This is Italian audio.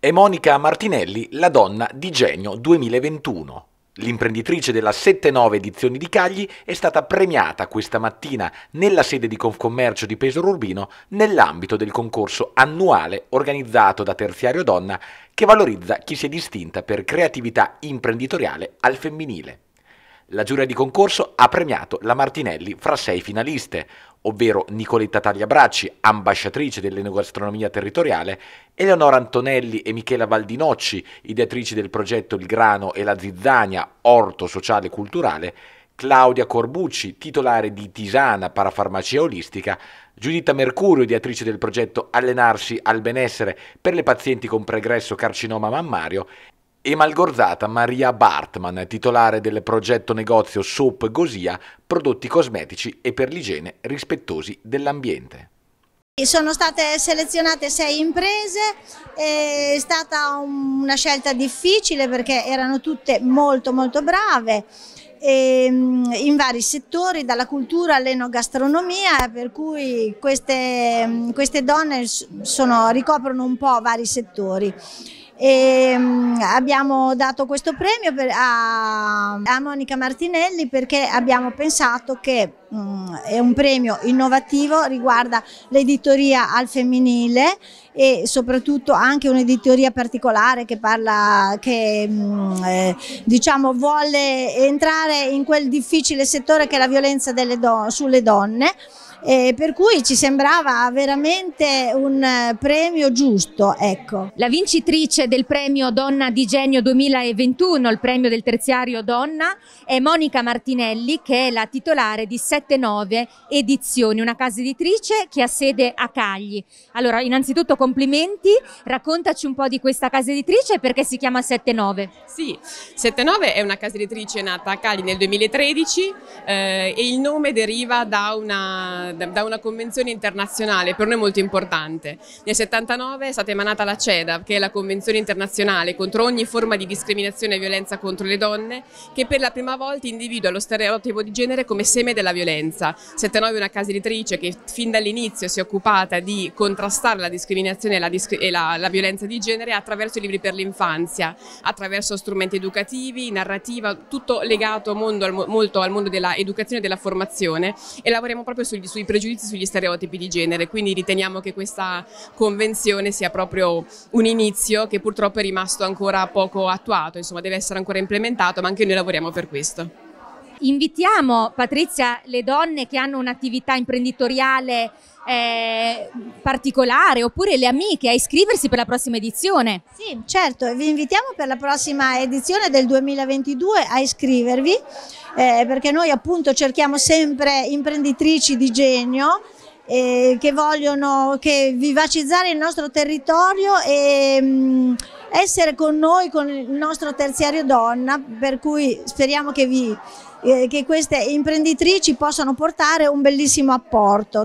È Monica Martinelli, la donna di Genio 2021. L'imprenditrice della 7-9 edizioni di Cagli è stata premiata questa mattina nella sede di Confcommercio di Pesaro Urbino nell'ambito del concorso annuale organizzato da Terziario Donna che valorizza chi si è distinta per creatività imprenditoriale al femminile. La giuria di concorso ha premiato la Martinelli fra sei finaliste, ovvero Nicoletta Tagliabracci, ambasciatrice dell'enogastronomia territoriale, Eleonora Antonelli e Michela Valdinocci, ideatrici del progetto Il grano e la zizzania, orto sociale e culturale, Claudia Corbucci, titolare di Tisana Parafarmacia Olistica, Giuditta Mercurio, ideatrice del progetto Allenarsi al benessere per le pazienti con pregresso carcinoma mammario e malgorzata Maria Bartman, titolare del progetto negozio Soap Gosia, prodotti cosmetici e per l'igiene rispettosi dell'ambiente. Sono state selezionate sei imprese, è stata una scelta difficile perché erano tutte molto molto brave ehm, in vari settori, dalla cultura all'enogastronomia, per cui queste, queste donne sono, ricoprono un po' vari settori. E ehm, abbiamo dato questo premio a Monica Martinelli perché abbiamo pensato che Mm, è un premio innovativo, riguarda l'editoria al femminile e soprattutto anche un'editoria particolare che parla, che mm, eh, diciamo vuole entrare in quel difficile settore che è la violenza don sulle donne. Eh, per cui ci sembrava veramente un premio giusto. Ecco. La vincitrice del premio Donna di Genio 2021, il premio del terziario Donna, è Monica Martinelli che è la titolare di Sette 79 Edizioni, una casa editrice che ha sede a Cagli. Allora, innanzitutto complimenti, raccontaci un po' di questa casa editrice e perché si chiama 79. Sì, 79 è una casa editrice nata a Cagli nel 2013 eh, e il nome deriva da una, da una convenzione internazionale, per noi molto importante. Nel 79 è stata emanata la CEDAV, che è la convenzione internazionale contro ogni forma di discriminazione e violenza contro le donne, che per la prima volta individua lo stereotipo di genere come seme della violenza violenza. 79 è una casa editrice che fin dall'inizio si è occupata di contrastare la discriminazione e la, disc e la, la violenza di genere attraverso i libri per l'infanzia, attraverso strumenti educativi, narrativa, tutto legato mondo al, molto al mondo dell'educazione e della formazione e lavoriamo proprio sugli, sui pregiudizi e sugli stereotipi di genere, quindi riteniamo che questa convenzione sia proprio un inizio che purtroppo è rimasto ancora poco attuato, insomma deve essere ancora implementato, ma anche noi lavoriamo per questo. Invitiamo, Patrizia, le donne che hanno un'attività imprenditoriale eh, particolare oppure le amiche a iscriversi per la prossima edizione. Sì, certo, vi invitiamo per la prossima edizione del 2022 a iscrivervi eh, perché noi appunto cerchiamo sempre imprenditrici di genio eh, che vogliono che vivacizzare il nostro territorio e... Mh, mm, essere con noi, con il nostro terziario donna, per cui speriamo che, vi, eh, che queste imprenditrici possano portare un bellissimo apporto.